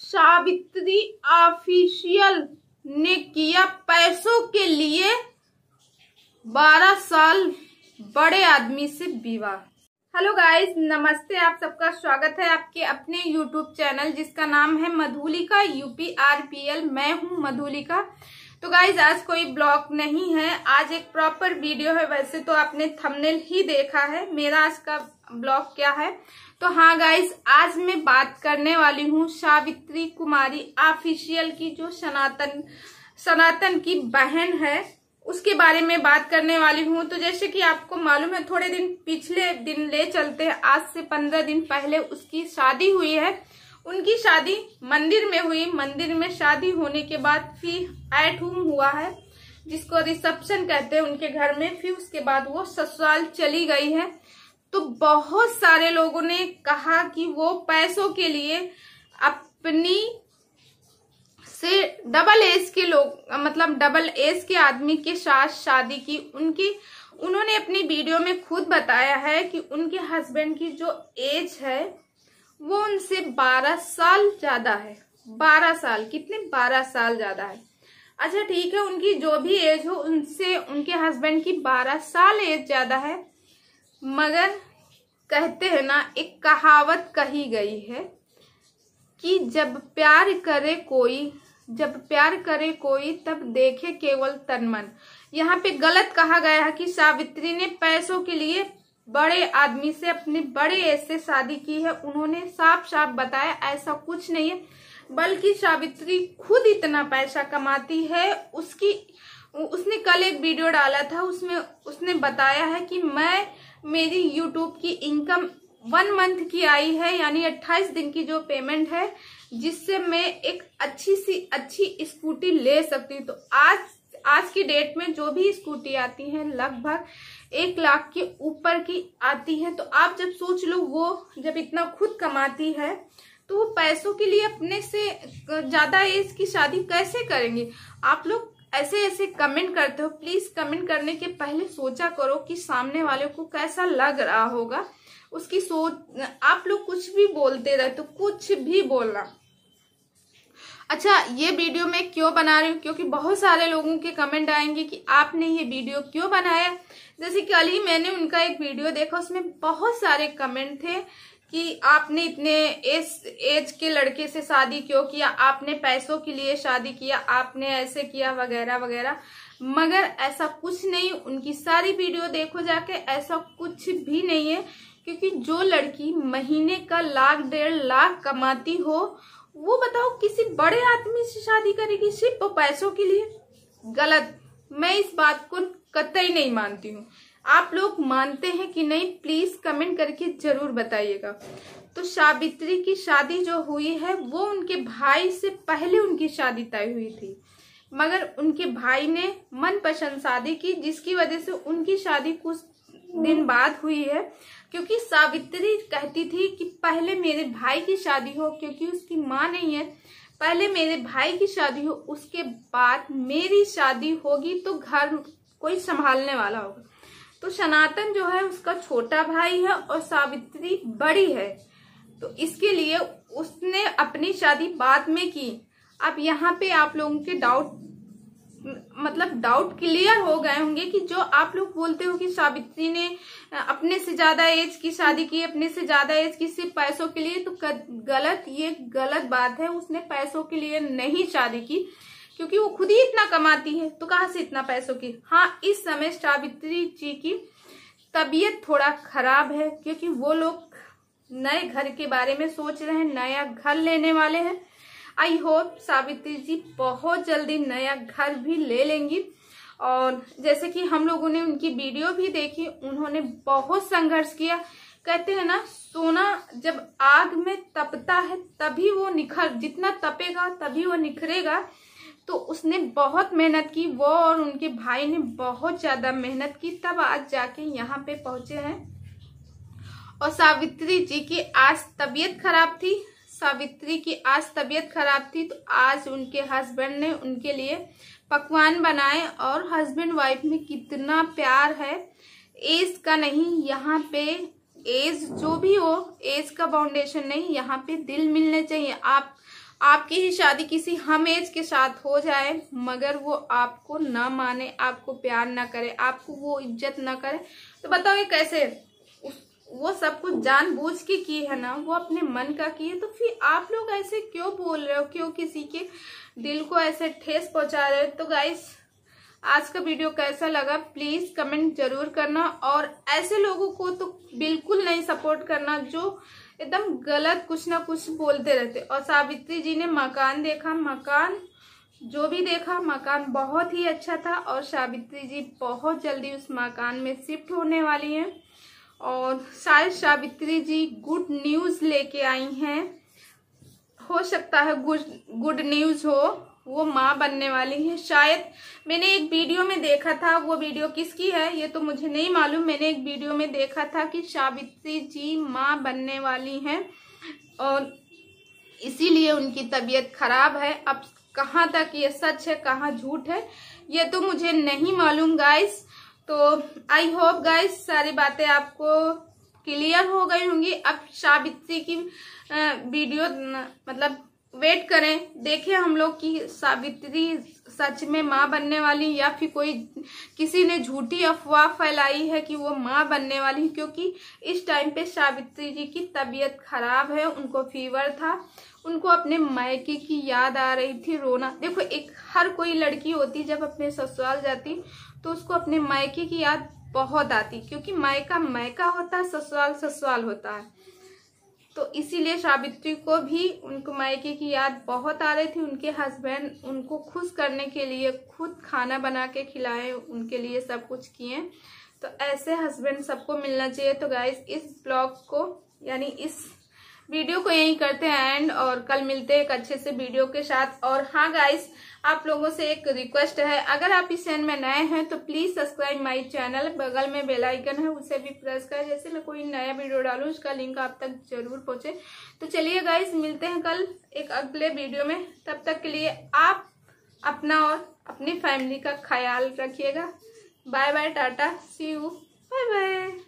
Savitri official ने किया पैसों के लिए बारह साल बड़े आदमी से विवाह हेलो गाइस नमस्ते आप सबका स्वागत है आपके अपने यूट्यूब चैनल जिसका नाम है Madhulika UP R P L मैं हूँ मधुलिका तो गाइज आज कोई ब्लॉग नहीं है आज एक प्रॉपर वीडियो है वैसे तो आपने थंबनेल ही देखा है मेरा आज का ब्लॉग क्या है तो हाँ गाइज आज मैं बात करने वाली हूँ सावित्री कुमारी ऑफिशियल की जो सनातन सनातन की बहन है उसके बारे में बात करने वाली हूँ तो जैसे कि आपको मालूम है थोड़े दिन पिछले दिन ले चलते हैं आज से पंद्रह दिन पहले उसकी शादी हुई है उनकी शादी मंदिर में हुई मंदिर में शादी होने के बाद फिर एट होम हुआ है जिसको रिसेप्शन कहते हैं उनके घर में फिर उसके बाद वो ससुराल चली गई है तो बहुत सारे लोगों ने कहा कि वो पैसों के लिए अपनी से डबल एज के लोग मतलब डबल एज के आदमी के साथ शादी की उनकी उन्होंने अपनी वीडियो में खुद बताया है कि उनके हस्बैंड की जो एज है वो उनसे 12 साल ज्यादा है 12 साल कितने 12 साल ज्यादा है अच्छा ठीक है उनकी जो भी एज हो उनसे उनके हस्बैंड की 12 साल एज ज्यादा है मगर कहते हैं ना एक कहावत कही गई है कि जब प्यार करे कोई जब प्यार करे कोई तब देखे केवल तनमन यहाँ पे गलत कहा गया है कि सावित्री ने पैसों के लिए बड़े आदमी से अपने बड़े ऐसे शादी की है उन्होंने साफ साफ बताया ऐसा कुछ नहीं है बल्कि सावित्री खुद इतना पैसा कमाती है उसकी उसने कल एक वीडियो डाला था उसमें उसने बताया है कि मैं मेरी यूट्यूब की इनकम वन मंथ की आई है यानी 28 दिन की जो पेमेंट है जिससे मैं एक अच्छी सी अच्छी स्कूटी ले सकती हूँ तो आज आज की डेट में जो भी स्कूटी आती है लगभग एक लाख के ऊपर की आती है तो आप जब सोच लो वो जब इतना खुद कमाती है तो वो पैसों के लिए अपने से ज्यादा एज की शादी कैसे करेंगे आप लोग ऐसे ऐसे कमेंट करते हो प्लीज कमेंट करने के पहले सोचा करो कि सामने वाले को कैसा लग रहा होगा उसकी सोच आप लोग कुछ भी बोलते रहे तो कुछ भी बोलना अच्छा ये वीडियो मैं क्यों बना रही हूँ क्योंकि बहुत सारे लोगों के कमेंट आएंगे कि आपने ये वीडियो क्यों बनाया जैसे कल ही मैंने उनका एक वीडियो देखा उसमें बहुत सारे कमेंट थे कि आपने इतने इस एज के लड़के से शादी क्यों किया आपने पैसों के लिए शादी किया आपने ऐसे किया वगैरह वगैरह मगर ऐसा कुछ नहीं उनकी सारी वीडियो देखो जाके ऐसा कुछ भी नहीं है क्योंकि जो लड़की महीने का लाख डेढ़ लाख कमाती हो वो बताओ किसी बड़े आदमी से शादी करेगी सिर्फ पैसों के लिए गलत मैं इस बात को कतई नहीं मानती हूँ आप लोग मानते हैं कि नहीं प्लीज कमेंट करके जरूर बताइएगा तो सावित्री की शादी जो हुई है वो उनके भाई से पहले उनकी शादी तय हुई थी मगर उनके भाई ने मनपसंद शादी की जिसकी वजह से उनकी शादी कुछ दिन बाद हुई है क्योंकि सावित्री कहती थी कि पहले मेरे भाई की शादी हो क्योंकि उसकी माँ नहीं है पहले मेरे भाई की शादी हो उसके बाद मेरी शादी होगी तो घर कोई संभालने वाला होगा तो सनातन जो है उसका छोटा भाई है और सावित्री बड़ी है तो इसके लिए उसने अपनी शादी बाद में की अब यहाँ पे आप लोगों के डाउट मतलब डाउट क्लियर हो गए होंगे कि जो आप लोग बोलते हो कि सावित्री ने अपने से ज्यादा एज की शादी की अपने से ज्यादा एज की सिर्फ पैसों के लिए तो गलत ये गलत बात है उसने पैसों के लिए नहीं शादी की क्योंकि वो खुद ही इतना कमाती है तो कहाँ से इतना पैसों की हाँ इस समय सावित्री जी की तबीयत थोड़ा खराब है क्योंकि वो लोग नए घर के बारे में सोच रहे हैं नया घर लेने वाले हैं आई होप सावित्री जी बहुत जल्दी नया घर भी ले लेंगी और जैसे कि हम लोगों ने उनकी वीडियो भी देखी उन्होंने बहुत संघर्ष किया कहते हैं ना सोना जब आग में तपता है तभी वो निखर जितना तपेगा तभी वो निखरेगा तो उसने बहुत मेहनत की वो और उनके भाई ने बहुत ज़्यादा मेहनत की तब आज जाके यहाँ पे पहुंचे हैं और सावित्री जी की आज तबीयत खराब थी सावित्री की आज तबीयत खराब थी तो आज उनके हस्बैंड ने उनके लिए पकवान बनाए और हस्बैंड वाइफ में कितना प्यार है एज का नहीं यहाँ पे एज जो भी हो एज का फाउंडेशन नहीं यहाँ पे दिल मिलने चाहिए आप आपकी ही शादी किसी हम एज के साथ हो जाए मगर वो आपको ना माने आपको प्यार ना करे आपको वो इज्जत ना करे तो बताओ ये कैसे वो सब कुछ जानबूझ के की है ना वो अपने मन का की है तो फिर आप लोग ऐसे क्यों बोल रहे हो क्यों किसी के दिल को ऐसे ठेस पहुंचा रहे हो तो गाइस आज का वीडियो कैसा लगा प्लीज कमेंट जरूर करना और ऐसे लोगों को तो बिल्कुल नहीं सपोर्ट करना जो एकदम गलत कुछ ना कुछ बोलते रहते और सावित्री जी ने मकान देखा मकान जो भी देखा मकान बहुत ही अच्छा था और सावित्री जी बहुत जल्दी उस मकान में शिफ्ट होने वाली हैं और शायद सावित्री जी गुड न्यूज़ लेके आई हैं हो सकता है गुड गुड न्यूज़ हो वो माँ बनने वाली हैं शायद मैंने एक वीडियो में देखा था वो वीडियो किसकी है ये तो मुझे नहीं मालूम मैंने एक वीडियो में देखा था कि सावित्री जी माँ बनने वाली हैं और इसीलिए उनकी तबीयत खराब है अब कहाँ तक ये सच है कहाँ झूठ है ये तो मुझे नहीं मालूम गाइस तो आई होप गाइस सारी बातें आपको क्लियर हो गई होंगी अब सावित्री की वीडियो मतलब वेट करें देखें हम लोग की सावित्री सच में माँ बनने वाली या फिर कोई किसी ने झूठी अफवाह फैलाई है कि वो माँ बनने वाली है क्योंकि इस टाइम पे सावित्री जी की तबीयत खराब है उनको फीवर था उनको अपने मायके की याद आ रही थी रोना देखो एक हर कोई लड़की होती जब अपने ससुराल जाती तो उसको अपने मायके की याद बहुत आती क्योंकि मायका मायका होता है ससुराल ससुराल होता है तो इसीलिए सावित्री को भी उनको मायके की याद बहुत आ रही थी उनके हस्बैंड उनको खुश करने के लिए खुद खाना बना के खिलाए उनके लिए सब कुछ किए तो ऐसे हस्बैंड सबको मिलना चाहिए तो गाइज इस ब्लॉग को यानी इस वीडियो को यहीं करते हैं एंड और कल मिलते हैं एक अच्छे से वीडियो के साथ और हाँ गाइस आप लोगों से एक रिक्वेस्ट है अगर आप इस चैनल में नए हैं तो प्लीज सब्सक्राइब माय चैनल बगल में बेल आइकन है उसे भी प्रेस करें जैसे मैं कोई नया वीडियो डालूं उसका लिंक आप तक जरूर पहुंचे तो चलिए गाइस मिलते हैं कल एक अगले वीडियो में तब तक के लिए आप अपना और अपनी फैमिली का ख्याल रखिएगा bye bye tata see you bye bye